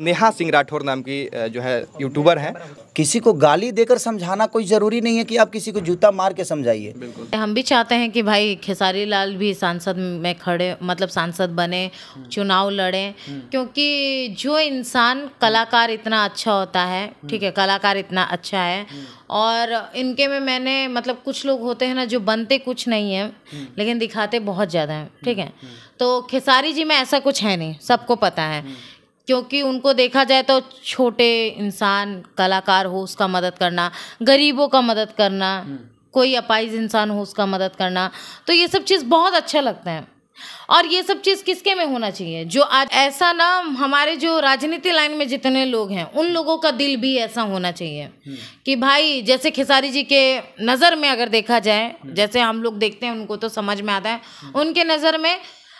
नेहा सिंह राठौर नाम की जो है यूट्यूबर हैं किसी को गाली देकर समझाना कोई ज़रूरी नहीं है कि आप किसी को जूता मार के समझाइए हम भी चाहते हैं कि भाई खेसारी लाल भी सांसद में खड़े मतलब सांसद बने हम्म। चुनाव लड़ें हम्म। क्योंकि जो इंसान कलाकार इतना अच्छा होता है हम्म। ठीक है कलाकार इतना अच्छा है और इनके में मैंने मतलब कुछ लोग होते हैं ना जो बनते कुछ नहीं है लेकिन दिखाते बहुत ज़्यादा हैं ठीक है तो खेसारी जी में ऐसा कुछ है नहीं सबको पता है क्योंकि उनको देखा जाए तो छोटे इंसान कलाकार हो उसका मदद करना गरीबों का मदद करना हम्म। कोई अपाइज इंसान हो उसका मदद करना तो ये सब चीज़ बहुत अच्छा लगता है और ये सब चीज़ किसके में होना चाहिए जो आज ऐसा ना हमारे जो राजनीति लाइन में जितने लोग हैं उन लोगों का दिल भी ऐसा होना चाहिए हम्म। कि भाई जैसे खेसारी जी के नज़र में अगर देखा जाए हम्म। जैसे हम लोग देखते हैं उनको तो समझ में आता है उनके नज़र में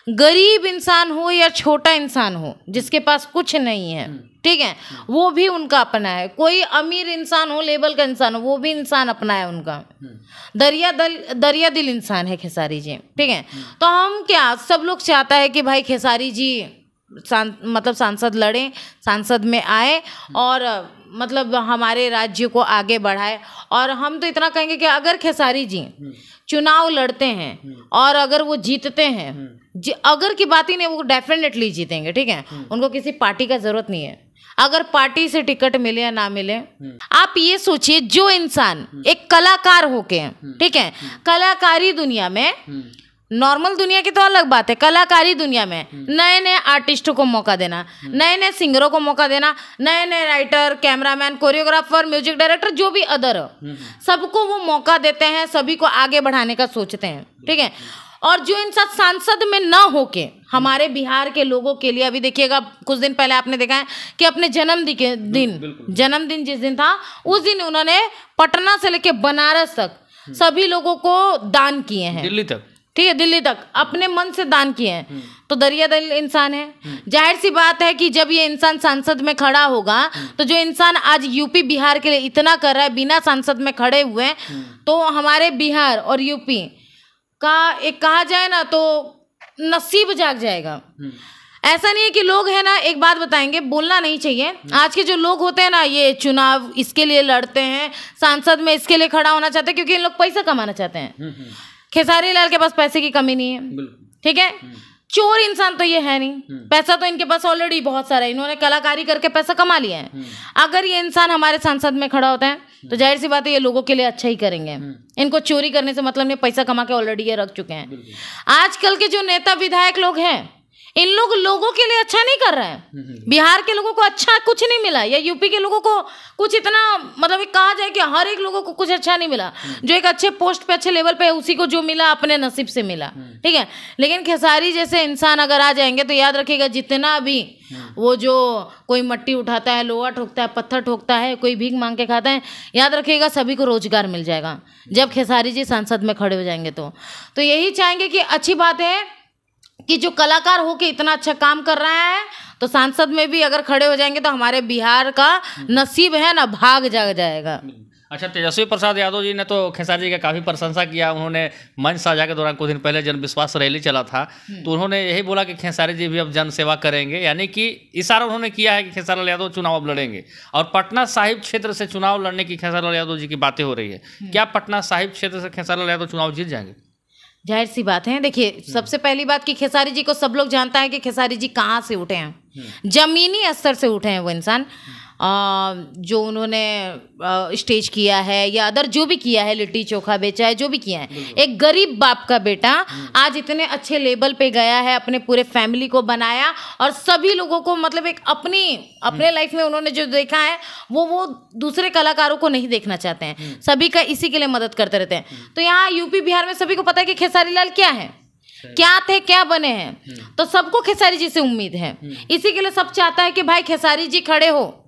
गरीब इंसान हो या छोटा इंसान हो जिसके पास कुछ नहीं है हम्म। ठीक है वो भी उनका अपना है कोई अमीर इंसान हो लेबल का इंसान हो वो भी इंसान अपना है उनका हम्म। दरिया दल दरिया दिल इंसान है खेसारी जी ठीक है हम्म। तो हम क्या सब लोग चाहता है कि भाई खेसारी जी सां मतलब सांसद लड़ें सांसद में आए और मतलब हमारे राज्य को आगे बढ़ाए और हम तो इतना कहेंगे कि अगर खेसारी जी चुनाव लड़ते हैं और अगर वो जीतते हैं जी अगर की बात ही नहीं वो डेफिनेटली जीतेंगे ठीक है हम्म। उनको किसी पार्टी का जरूरत नहीं है अगर पार्टी से टिकट मिले या ना मिले हम्म। आप ये सोचिए जो इंसान हम्म। एक कलाकार होके ठीक है कलाकारी दुनिया में नॉर्मल दुनिया की तो अलग बात है कलाकारी दुनिया में नए नए आर्टिस्टों को मौका देना नए नए सिंगरों को मौका देना नए नए writer cameraman choreographer music director जो भी अदर सबको वो मौका देते हैं सभी को आगे बढ़ाने का सोचते हैं ठीक है और जो इंसान सांसद में ना के हमारे बिहार के लोगों के लिए अभी देखिएगा कुछ दिन पहले आपने देखा है कि अपने जन्मदिन के दिन जन्मदिन जिस दिन था उस दिन उन्होंने पटना से लेके बनारस तक हम्म। सभी लोगों को दान किए हैं दिल्ली तक ठीक है दिल्ली तक अपने मन से दान किए हैं हम्म। तो दरिया दल इंसान है हम्म। जाहिर सी बात है कि जब ये इंसान सांसद में खड़ा होगा तो जो इंसान आज यूपी बिहार के लिए इतना कर रहा है बिना सांसद में खड़े हुए तो हमारे बिहार और यूपी का एक कहा जाए ना तो नसीब जाग जाएगा हम्म। ऐसा नहीं है कि लोग है ना एक बात बताएंगे बोलना नहीं चाहिए हम्म। आज के जो लोग होते हैं ना ये चुनाव इसके लिए लड़ते हैं सांसद में इसके लिए खड़ा होना चाहते हैं क्योंकि इन लोग पैसा कमाना चाहते हैं हम्म, खेसारी लाल के पास पैसे की कमी नहीं है ठीक है चोर इंसान तो ये है नहीं हम्म। पैसा तो इनके पास ऑलरेडी बहुत सारा है इन्होंने कलाकारी करके पैसा कमा लिया है हम्म। अगर ये इंसान हमारे संसद में खड़ा होता है तो हम्म। जाहिर सी बात है ये लोगों के लिए अच्छा ही करेंगे इनको चोरी करने से मतलब नहीं पैसा कमा के ऑलरेडी ये रख चुके हैं आजकल के जो नेता विधायक लोग हैं इन लोग लोगों के लिए अच्छा नहीं कर रहे हैं हम्म, हम्म, हम्म। बिहार के लोगों को अच्छा कुछ नहीं मिला या यूपी के लोगों को कुछ इतना मतलब कहा जाए कि हर एक लोगों को कुछ अच्छा नहीं मिला जो एक अच्छे पोस्ट पे अच्छे लेवल पे है उसी को जो मिला अपने नसीब से मिला ठीक है लेकिन खेसारी जैसे इंसान अगर आ जाएंगे तो याद रखिएगा जितना भी वो जो कोई मट्टी उठाता है लोहा ठोकता है पत्थर ठोकता है कोई भीख मांग के खाता है याद रखिएगा सभी को रोजगार मिल जाएगा जब खेसारी जी संसद में खड़े हो जाएंगे तो, तो यही चाहेंगे कि अच्छी बात है कि जो कलाकार होके इतना अच्छा काम कर रहा है तो सांसद में भी अगर खड़े हो जाएंगे तो हमारे बिहार का नसीब है ना भाग जाग जाएगा अच्छा तेजस्वी प्रसाद यादव जी ने तो खेसारी जी का काफ़ी प्रशंसा किया उन्होंने मंच साझा के दौरान कुछ दिन पहले जनविश्वास रैली चला था हम्म। तो उन्होंने यही बोला कि खेसारी जी भी अब जनसेवा करेंगे यानी कि इशारा उन्होंने किया है कि खेसारी यादव चुनाव अब लड़ेंगे और पटना साहिब क्षेत्र से चुनाव लड़ने की खेसारी यादव जी की बातें हो रही है हम्म। क्या पटना साहिब क्षेत्र से खेसारी यादव चुनाव जीत जाएंगे जाहिर सी बात है देखिए हम्म। सबसे पहली बात कि खेसारी जी को सब लोग जानता है कि खेसारी जी कहाँ से उठे हैं हम्म। जमीनी स्तर से उठे हैं वो इंसान हम्म। जो उन्होंने स्टेज किया है या अदर जो भी किया है लिट्टी चोखा बेचा है जो भी किया है एक गरीब बाप का बेटा हम्म। आज इतने अच्छे लेवल पे गया है अपने पूरे फैमिली को बनाया और सभी लोगों को मतलब एक अपनी अपने लाइफ हम्म। में उन्होंने जो देखा है वो वो दूसरे कलाकारों को नहीं देखना चाहते हैं हम्म। सभी का इसी के लिए मदद करते रहते हैं तो यहाँ यूपी बिहार में सभी को पता है कि खेसारी लाल क्या है क्या थे क्या बने हैं तो सबको खेसारी जी से उम्मीद है इसी के लिए सब चाहता है कि भाई खेसारी जी खड़े हो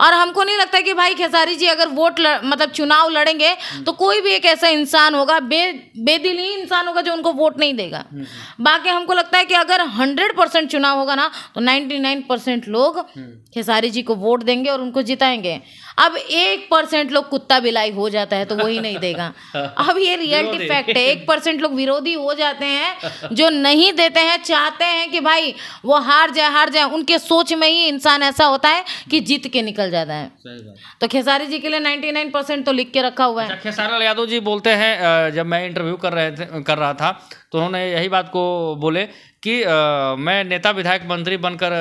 और हमको नहीं लगता कि भाई खेसारी जी अगर वोट लड़, मतलब चुनाव लड़ेंगे तो कोई भी एक ऐसा इंसान होगा बे बेदिल ही इंसान होगा जो उनको वोट नहीं देगा हम्म, हम्म। बाकी हमको लगता है कि अगर हंड्रेड परसेंट चुनाव होगा ना तो नाइन्टी नाइन परसेंट लोग हम्म। खेसारी जी को वोट देंगे और उनको जिताएंगे अब एक परसेंट लोग कुत्ता बिलाई हो जाता है तो वही नहीं देगा अब ये रियलिटी फैक्ट है एक परसेंट लोग विरोधी हो जाते हैं जो नहीं देते हैं चाहते हैं कि भाई वो हार जाए हार जाए उनके सोच में ही इंसान ऐसा होता है कि जीत के निकल निकल जाता है तो खेसारी जी के लिए 99 तो लिख के रखा हुआ है अच्छा, खेसारी यादव जी बोलते हैं जब मैं इंटरव्यू कर रहे थे कर रहा था तो उन्होंने यही बात को बोले कि आ, मैं नेता विधायक मंत्री बनकर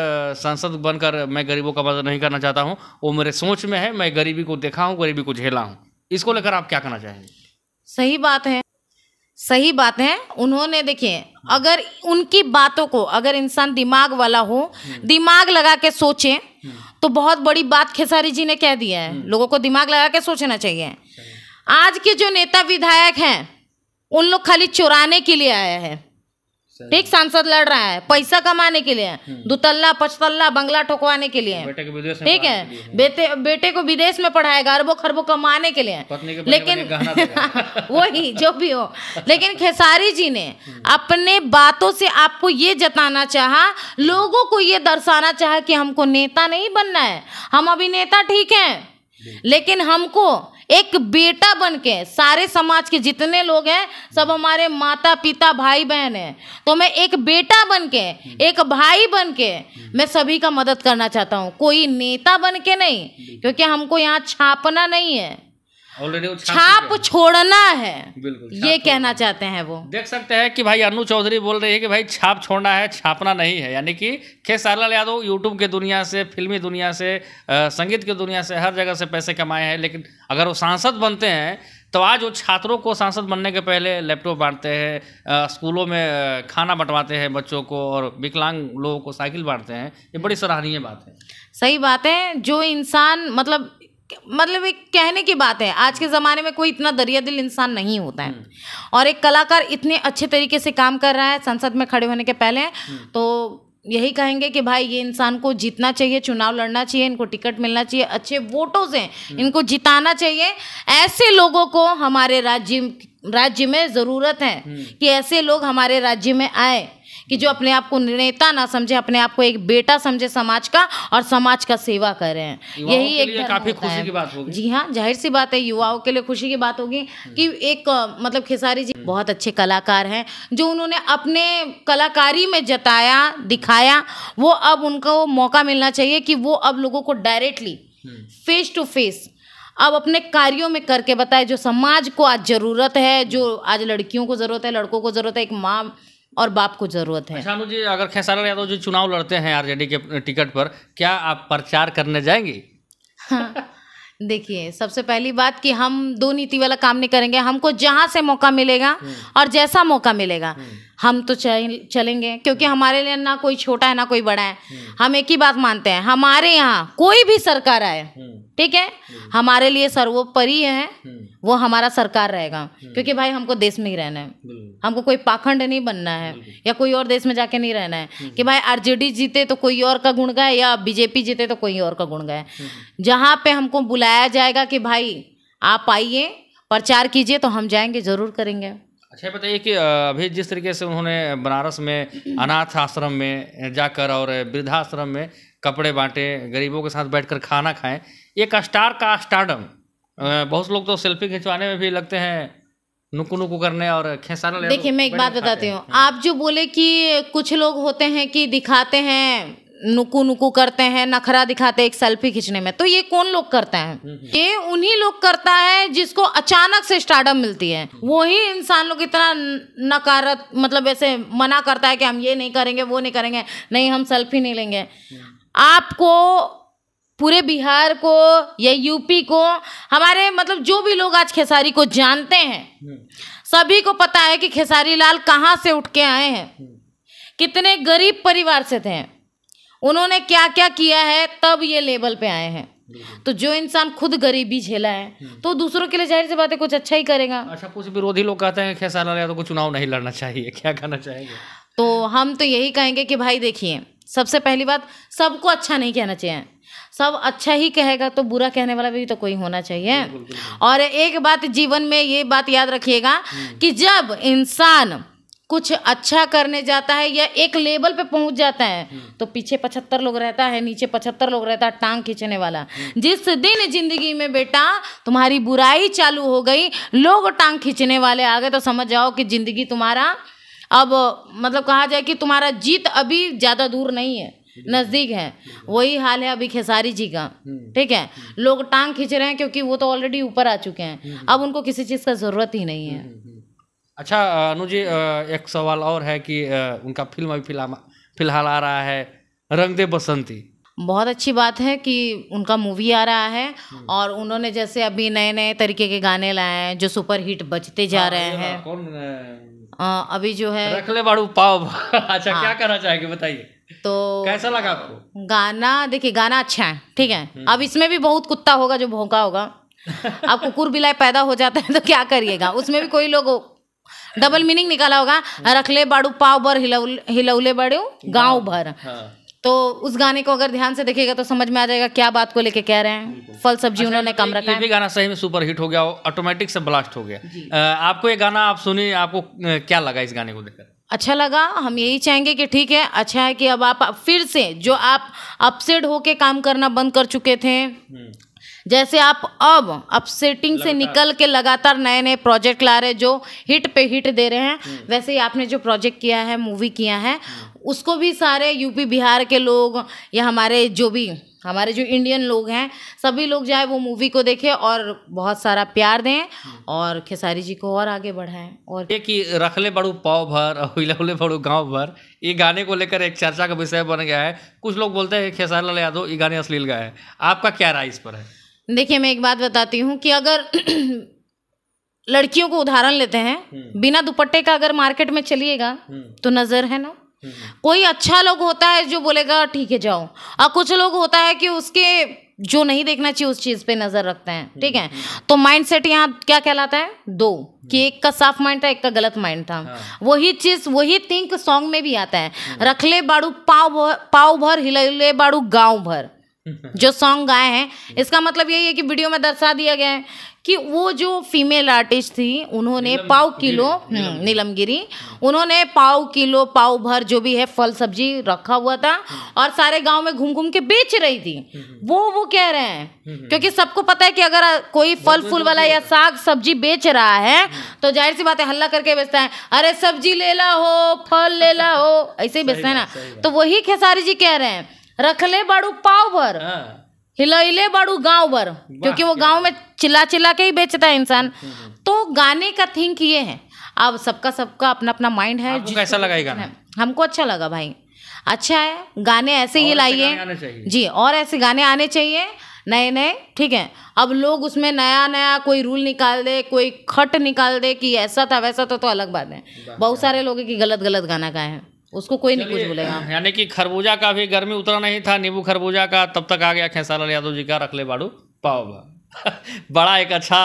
सांसद बनकर मैं गरीबों का मदद नहीं करना चाहता हूँ वो मेरे सोच में है मैं गरीबी को देखा हूँ गरीबी को झेला हूँ इसको लेकर आप क्या कहना चाहेंगे सही बात है सही बात है उन्होंने देखिए हाँ। अगर उनकी बातों को अगर इंसान दिमाग वाला हो हम्म। दिमाग लगा के सोचें हम्म। तो बहुत बड़ी बात खेसारी जी ने कह दिया है हम्म। लोगों को दिमाग लगा के सोचना चाहिए आज के जो नेता विधायक हैं उन लोग खाली चुराने के लिए आए हैं ठीक सांसद लड़ रहा है पैसा कमाने के लिए हम्म। दुतल्ला पचतल्ला बंगला ठोकवाने के लिए ठीक है बेटे बेटे को विदेश में पढ़ाएगा अरबों खरबों कमाने के लिए लेकिन वही जो भी हो लेकिन खेसारी जी ने हम्म। अपने बातों से आपको ये जताना चाहा लोगों को ये दर्शाना चाहा कि हमको नेता नहीं बनना है हम अभिनेता ठीक है लेकिन हमको एक बेटा बन के सारे समाज के जितने लोग हैं सब हमारे माता पिता भाई बहन हैं तो मैं एक बेटा बन के एक भाई बन के मैं सभी का मदद करना चाहता हूँ कोई नेता बन के नहीं क्योंकि हमको यहाँ छापना नहीं है छाप छोड़ना है बिल्कुल ये कहना चाहते हैं वो देख सकते हैं कि भाई अनु चौधरी बोल रही है कि भाई छाप छोड़ना है छापना नहीं है यानी कि खेसारलाल यादव यूट्यूब के दुनिया से फिल्मी दुनिया से संगीत की दुनिया से हर जगह से पैसे कमाए हैं लेकिन अगर वो सांसद बनते हैं तो आज वो छात्रों को सांसद बनने के पहले लैपटॉप बांटते हैं स्कूलों में खाना बंटवाते हैं बच्चों को और विकलांग लोगों को साइकिल बांटते हैं ये बड़ी सराहनीय बात है सही बात है जो इंसान मतलब मतलब एक कहने की बात है आज के ज़माने में कोई इतना दरिया दिल इंसान नहीं होता है हम्म। और एक कलाकार इतने अच्छे तरीके से काम कर रहा है संसद में खड़े होने के पहले हम्म। तो यही कहेंगे कि भाई ये इंसान को जीतना चाहिए चुनाव लड़ना चाहिए इनको टिकट मिलना चाहिए अच्छे वोटों से हम्म। इनको जिताना चाहिए ऐसे लोगों को हमारे राज्य राज्य में ज़रूरत है कि ऐसे लोग हमारे राज्य में आए कि जो अपने आप को नेता ना समझे अपने आप को एक बेटा समझे समाज का और समाज का सेवा करें यही एक काफी खुशी की बात होगी जी हाँ जाहिर सी बात है युवाओं के लिए खुशी की बात होगी हम्म। कि एक मतलब खेसारी जी बहुत अच्छे कलाकार हैं जो उन्होंने अपने कलाकारी में जताया दिखाया वो अब उनको मौका मिलना चाहिए कि वो अब लोगों को डायरेक्टली फेस टू फेस अब अपने कार्यों में करके बताए जो समाज को आज ज़रूरत है जो आज लड़कियों को ज़रूरत है लड़कों को ज़रूरत है एक माँ और बाप को जरूरत है शानू अच्छा, जी अगर खेसारल यादव जो चुनाव लड़ते हैं आरजेडी के टिकट पर क्या आप प्रचार करने जाएंगे हाँ, देखिए सबसे पहली बात कि हम दो नीति वाला काम नहीं करेंगे हमको जहाँ से मौका मिलेगा हम्म। और जैसा मौका मिलेगा हम्म। हम तो चलेंगे क्योंकि हम्म। हमारे लिए ना कोई छोटा है ना कोई बड़ा है हम एक ही बात मानते हैं हमारे यहाँ कोई भी सरकार आए ठीक है हम्म। हमारे लिए सर्वोपरि है हम्म। वो हमारा सरकार रहेगा हम्म। क्योंकि भाई हमको देश में ही रहना है हमको कोई पाखंड नहीं बनना है या कोई और देश में जाके नहीं रहना है कि भाई आरजेडी जीते तो कोई और का गुण गाए या बीजेपी जीते तो कोई और का गुण गाए जहाँ पे हमको बुलाया जाएगा कि भाई आप आइए प्रचार कीजिए तो हम जाएंगे जरूर करेंगे अच्छा बताइए कि अभी जिस तरीके से उन्होंने बनारस में अनाथ आश्रम में जाकर और वृद्धाश्रम में कपड़े बांटें गरीबों के साथ बैठकर खाना खाएं एक स्टार का स्टार्डम बहुत लोग तो सेल्फी खिंचवाने में भी लगते हैं नुकू नुकू करने और खेसारा ले देखिए मैं एक बात बताती हूँ हाँ। आप जो बोले कि कुछ लोग होते हैं कि दिखाते हैं नुकू नुकू करते हैं नखरा दिखाते हैं एक सेल्फी खींचने में तो ये कौन लोग करते हैं हम्म, हम्म। ये उन्हीं लोग करता है जिसको अचानक से स्टार्डम मिलती है हम्म। वो ही इंसान लोग इतना नकारत मतलब ऐसे मना करता है कि हम ये नहीं करेंगे वो नहीं करेंगे नहीं हम सेल्फी नहीं लेंगे आपको पूरे बिहार को या यूपी को हमारे मतलब जो भी लोग आज खेसारी को जानते हैं हम्म। सभी को पता है कि खेसारी लाल कहाँ से उठ के आए हैं हम्म। कितने गरीब परिवार से थे उन्होंने क्या क्या किया है तब ये लेवल पे आए हैं तो जो इंसान खुद गरीबी झेला है हम्म। तो दूसरों के लिए जाहिर सी बात है कुछ अच्छा ही करेगा अच्छा कुछ विरोधी लोग कहते हैं खेसारी लाल यादव को चुनाव नहीं लड़ना चाहिए क्या कहना चाहिए तो हम तो यही कहेंगे कि भाई देखिए सबसे पहली बात सबको अच्छा नहीं कहना चाहिए सब अच्छा ही कहेगा तो बुरा कहने वाला भी तो कोई होना चाहिए और एक बात जीवन में ये बात याद रखिएगा हम्म। कि जब इंसान कुछ अच्छा करने जाता है या एक लेवल पे पहुंच जाता है हम्म। तो पीछे पचहत्तर लोग रहता है नीचे पचहत्तर लोग रहता है टांग खींचने वाला हम्म। जिस दिन जिंदगी में बेटा तुम्हारी बुराई चालू हो गई लोग टांग खींचने वाले आ गए तो समझ जाओ कि जिंदगी तुम्हारा अब मतलब कहा जाए कि तुम्हारा जीत अभी ज़्यादा दूर नहीं है नज़दीक है वही हाल है अभी खेसारी जी का हम्म। ठीक है लोग टांग खींच रहे हैं क्योंकि वो तो ऑलरेडी ऊपर आ चुके हैं हम्म। अब उनको किसी चीज़ का ज़रूरत ही नहीं है हम्म, अच्छा अनुजी एक सवाल और है कि उनका फिल्म अभी फिलहाल आ रहा है रंग दे बसंती बहुत अच्छी बात है कि उनका मूवी आ रहा है और उन्होंने जैसे अभी नए नए तरीके के गाने लाए हैं जो सुपर हिट बचते जा हाँ, रहे हैं कौन अभी जो है रख ले बाड़ू पाव अच्छा हाँ, क्या करना चाहेंगे बताइए तो कैसा लगा आपको गाना देखिए गाना अच्छा है ठीक है हम्म। अब इसमें भी बहुत कुत्ता होगा जो भौंका होगा अब कुकुर बिलाय पैदा हो जाता है तो क्या करिएगा उसमें भी कोई लोग डबल मीनिंग निकाला होगा हम्म। रख ले बाड़ू पाव भर हिलौले बड़ू गाँव भर हाँ। तो उस गाने को अगर ध्यान से देखेगा तो समझ में आ जाएगा क्या बात को लेके कह रहे हैं फल सब्जी अच्छा, उन्होंने मतलब कम रखा ये भी गाना सही में सुपर हिट हो गया ऑटोमेटिक से ब्लास्ट हो गया आपको ये गाना आप सुने आपको क्या लगा इस गाने को देखकर अच्छा लगा हम यही चाहेंगे कि ठीक है अच्छा है कि अब आप फिर से जो आप अपसेड होके काम करना बंद कर चुके थे हम्म। जैसे आप अब अपसेटिंग से निकल के लगातार नए नए प्रोजेक्ट ला रहे जो हिट पे हिट दे रहे हैं हम्म। वैसे ही आपने जो प्रोजेक्ट किया है मूवी किया है हम्म। उसको भी सारे यूपी बिहार के लोग या हमारे जो भी हमारे जो इंडियन लोग हैं सभी लोग जाए वो मूवी को देखें और बहुत सारा प्यार दें हम्म। और खेसारी जी को और आगे बढ़ाएं और एक ही रखले बड़ू पाव भर हिलौले बड़ू गांव भर ये गाने को लेकर एक चर्चा का विषय बन गया है कुछ लोग बोलते हैं खेसारी लाल यादव ये गाने अश्लील गाए आपका क्या राय इस पर है देखिए मैं एक बात बताती हूँ कि अगर लड़कियों को उदाहरण लेते हैं हम्म। बिना दुपट्टे का अगर मार्केट में चलिएगा हम्म। तो नज़र है ना हम्म। कोई अच्छा लोग होता है जो बोलेगा ठीक है जाओ और कुछ लोग होता है कि उसके जो नहीं देखना चाहिए उस चीज़ पे नज़र रखते हैं ठीक है तो माइंड सेट यहाँ क्या कहलाता है दो कि एक का साफ माइंड था एक का गलत माइंड था हाँ। वही चीज़ वही थिंक सॉन्ग में भी आता है रख ले बाड़ू पाव भर पाव भर हिले बाड़ू गांव भर जो सॉन्ग गाए हैं इसका मतलब यही है कि वीडियो में दर्शा दिया गया है कि वो जो फीमेल आर्टिस्ट थी उन्होंने पाव किलो नीलमगिरी हम्म, उन्होंने पाव किलो पाव भर जो भी है फल सब्जी रखा हुआ था और सारे गांव में घूम घूम के बेच रही थी वो वो कह रहे हैं क्योंकि सबको पता है कि अगर कोई फल तो फूल वाला या साग सब्जी बेच रहा है तो जाहिर सी बात है हल्ला करके बेचता है अरे सब्जी ले ला हो फल ले ला हो ऐसे ही बेचता है ना तो वही खेसारी जी कह रहे हैं रखले बाड़ू पाव भर हाँ। हिलैले बाड़ू गांव भर क्योंकि वो गांव में चिल्ला चिल्ला के ही बेचता है इंसान हम्म, हम्म। तो गाने का थिंक ये है अब सबका सबका अपना अपना माइंड है कैसा लगा हमको अच्छा लगा भाई अच्छा है गाने ऐसे ही लाइए जी और ऐसे गाने आने चाहिए नए नए ठीक है अब लोग उसमें नया नया कोई रूल निकाल दे कोई खट निकाल दे कि ऐसा था वैसा था तो अलग बात है बहुत सारे लोग की गलत गलत गाना गाए हैं उसको कोई नहीं कुछ बोलेगा यानी कि खरबूजा का भी गर्मी उतना नहीं था नींबू खरबूजा का तब तक आ गया खेसालाल यादव जी का रख ले बाड़ू पाव बड़ा एक अच्छा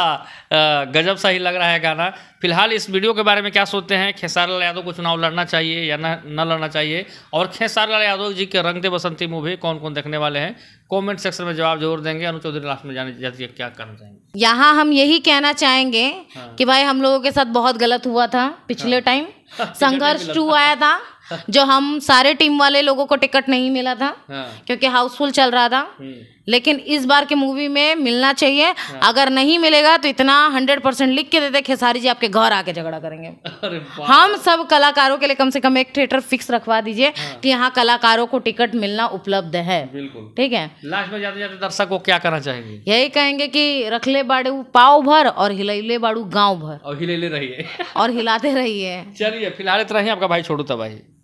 गजब सा ही लग रहा है गाना फिलहाल इस वीडियो के बारे में क्या सोचते हैं खेसारी लाल यादव को चुनाव लड़ना चाहिए या न लड़ना चाहिए और खेसारी लाल यादव जी के रंगते बसंती मूवी कौन कौन देखने वाले हैं कमेंट सेक्शन में जवाब जरूर देंगे अनु चौधरी लास्ट में जाने जाती है क्या करना चाहेंगे यहाँ हम यही कहना चाहेंगे हाँ। कि भाई हम लोगों के साथ बहुत गलत हुआ था पिछले हाँ। टाइम संघर्ष टू आया था जो हम सारे टीम वाले लोगों को टिकट नहीं मिला था हाँ। क्योंकि हाउसफुल चल रहा था हम्म। लेकिन इस बार के मूवी में मिलना चाहिए हाँ। अगर नहीं मिलेगा तो इतना हंड्रेड परसेंट लिख के देते खेसारी जी आपके घर आके झगड़ा करेंगे हम सब कलाकारों के लिए कम से कम एक थिएटर फिक्स रखवा दीजिए हाँ। कि यहाँ कलाकारों को टिकट मिलना उपलब्ध है बिल्कुल ठीक है लास्ट में जाते जाते दर्शक को क्या करना चाहेंगे यही कहेंगे की रख ले बाड़ू पाव भर और हिले बाड़ू गाँव भर और हिले रहिए और हिलाते रहिए चलिए फिलहाल इतना ही आपका भाई छोड़ू भाई